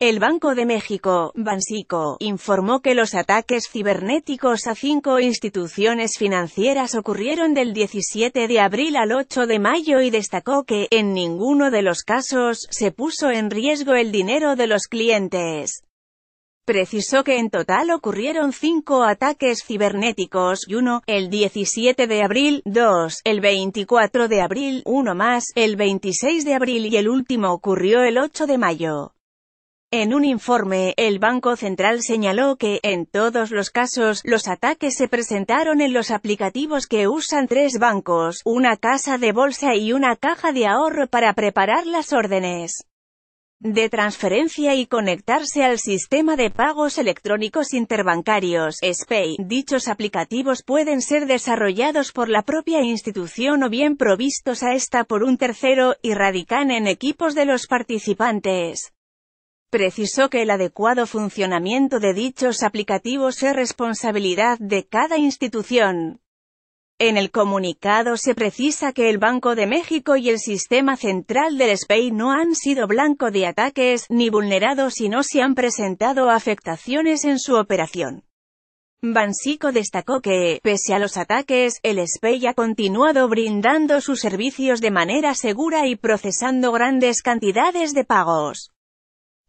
El Banco de México, Bansico, informó que los ataques cibernéticos a cinco instituciones financieras ocurrieron del 17 de abril al 8 de mayo y destacó que, en ninguno de los casos, se puso en riesgo el dinero de los clientes. Precisó que en total ocurrieron cinco ataques cibernéticos y uno, el 17 de abril, dos, el 24 de abril, uno más, el 26 de abril y el último ocurrió el 8 de mayo. En un informe, el Banco Central señaló que, en todos los casos, los ataques se presentaron en los aplicativos que usan tres bancos, una casa de bolsa y una caja de ahorro para preparar las órdenes de transferencia y conectarse al sistema de pagos electrónicos interbancarios, SPAY. Dichos aplicativos pueden ser desarrollados por la propia institución o bien provistos a esta por un tercero, y radican en equipos de los participantes. Precisó que el adecuado funcionamiento de dichos aplicativos es responsabilidad de cada institución. En el comunicado se precisa que el Banco de México y el Sistema Central del SPEI no han sido blanco de ataques ni vulnerados y no se han presentado afectaciones en su operación. Bansico destacó que, pese a los ataques, el SPEI ha continuado brindando sus servicios de manera segura y procesando grandes cantidades de pagos.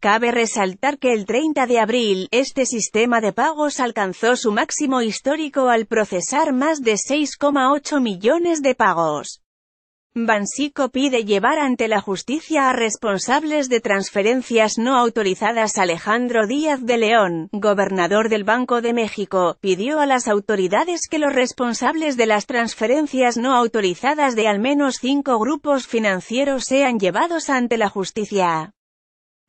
Cabe resaltar que el 30 de abril, este sistema de pagos alcanzó su máximo histórico al procesar más de 6,8 millones de pagos. Bansico pide llevar ante la justicia a responsables de transferencias no autorizadas. Alejandro Díaz de León, gobernador del Banco de México, pidió a las autoridades que los responsables de las transferencias no autorizadas de al menos cinco grupos financieros sean llevados ante la justicia.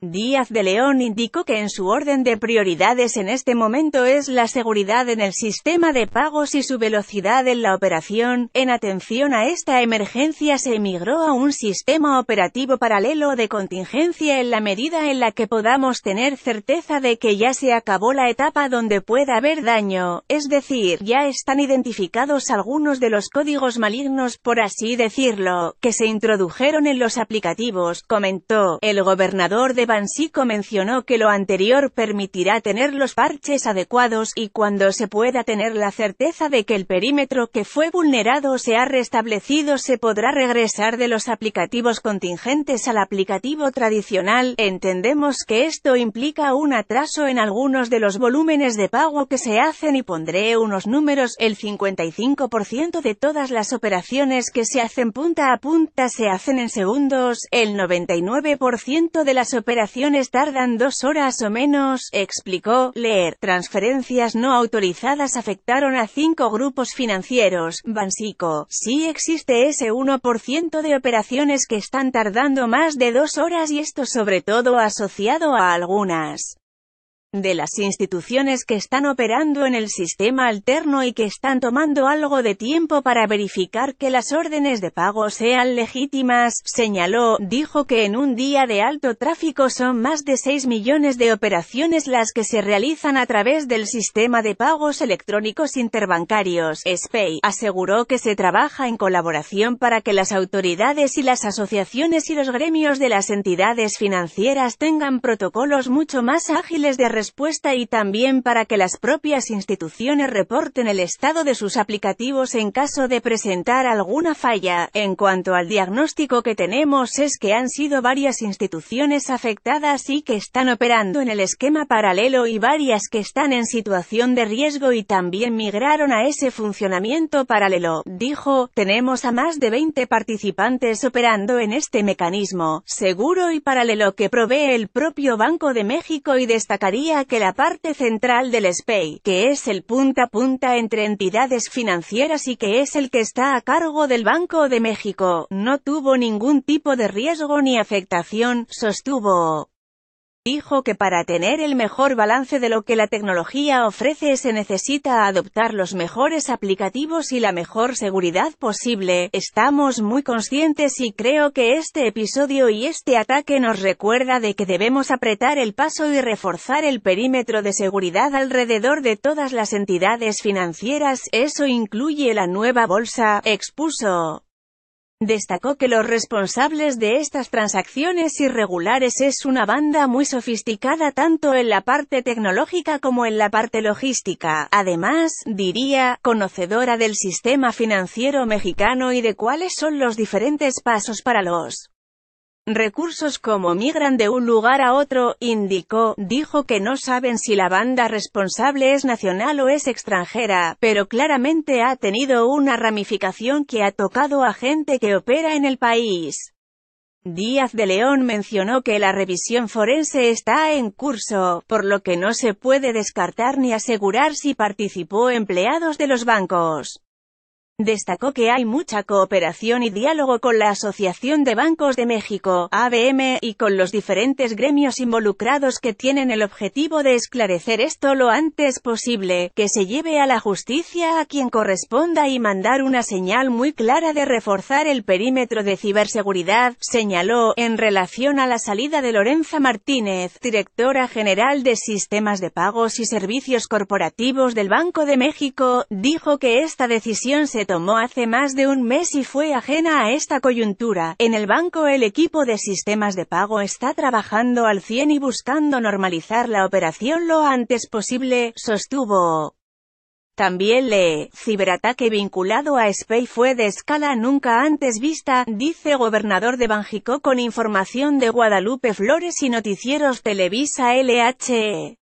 Díaz de León indicó que en su orden de prioridades en este momento es la seguridad en el sistema de pagos y su velocidad en la operación. En atención a esta emergencia se emigró a un sistema operativo paralelo de contingencia en la medida en la que podamos tener certeza de que ya se acabó la etapa donde pueda haber daño, es decir, ya están identificados algunos de los códigos malignos, por así decirlo, que se introdujeron en los aplicativos, comentó el gobernador de Bansico mencionó que lo anterior permitirá tener los parches adecuados y cuando se pueda tener la certeza de que el perímetro que fue vulnerado se ha restablecido se podrá regresar de los aplicativos contingentes al aplicativo tradicional. Entendemos que esto implica un atraso en algunos de los volúmenes de pago que se hacen y pondré unos números. El 55% de todas las operaciones que se hacen punta a punta se hacen en segundos, el 99% de las operaciones operaciones tardan dos horas o menos, explicó, leer. Transferencias no autorizadas afectaron a cinco grupos financieros, Bansico. Sí existe ese 1% de operaciones que están tardando más de dos horas y esto sobre todo asociado a algunas de las instituciones que están operando en el sistema alterno y que están tomando algo de tiempo para verificar que las órdenes de pago sean legítimas, señaló, dijo que en un día de alto tráfico son más de 6 millones de operaciones las que se realizan a través del sistema de pagos electrónicos interbancarios, SPEI, aseguró que se trabaja en colaboración para que las autoridades y las asociaciones y los gremios de las entidades financieras tengan protocolos mucho más ágiles de respuesta y también para que las propias instituciones reporten el estado de sus aplicativos en caso de presentar alguna falla. En cuanto al diagnóstico que tenemos es que han sido varias instituciones afectadas y que están operando en el esquema paralelo y varias que están en situación de riesgo y también migraron a ese funcionamiento paralelo. Dijo, tenemos a más de 20 participantes operando en este mecanismo, seguro y paralelo que provee el propio Banco de México y destacaría que la parte central del SPEI, que es el punta a punta entre entidades financieras y que es el que está a cargo del Banco de México, no tuvo ningún tipo de riesgo ni afectación, sostuvo. Dijo que para tener el mejor balance de lo que la tecnología ofrece se necesita adoptar los mejores aplicativos y la mejor seguridad posible. Estamos muy conscientes y creo que este episodio y este ataque nos recuerda de que debemos apretar el paso y reforzar el perímetro de seguridad alrededor de todas las entidades financieras, eso incluye la nueva bolsa, expuso. Destacó que los responsables de estas transacciones irregulares es una banda muy sofisticada tanto en la parte tecnológica como en la parte logística. Además, diría, conocedora del sistema financiero mexicano y de cuáles son los diferentes pasos para los recursos como migran de un lugar a otro, indicó, dijo que no saben si la banda responsable es nacional o es extranjera, pero claramente ha tenido una ramificación que ha tocado a gente que opera en el país. Díaz de León mencionó que la revisión forense está en curso, por lo que no se puede descartar ni asegurar si participó empleados de los bancos. Destacó que hay mucha cooperación y diálogo con la Asociación de Bancos de México, ABM, y con los diferentes gremios involucrados que tienen el objetivo de esclarecer esto lo antes posible, que se lleve a la justicia a quien corresponda y mandar una señal muy clara de reforzar el perímetro de ciberseguridad, señaló, en relación a la salida de Lorenza Martínez, directora general de Sistemas de Pagos y Servicios Corporativos del Banco de México, dijo que esta decisión se tomó hace más de un mes y fue ajena a esta coyuntura. En el banco el equipo de sistemas de pago está trabajando al 100 y buscando normalizar la operación lo antes posible, sostuvo. También le ciberataque vinculado a Spey fue de escala nunca antes vista, dice gobernador de Banjico con información de Guadalupe Flores y noticieros Televisa LHE.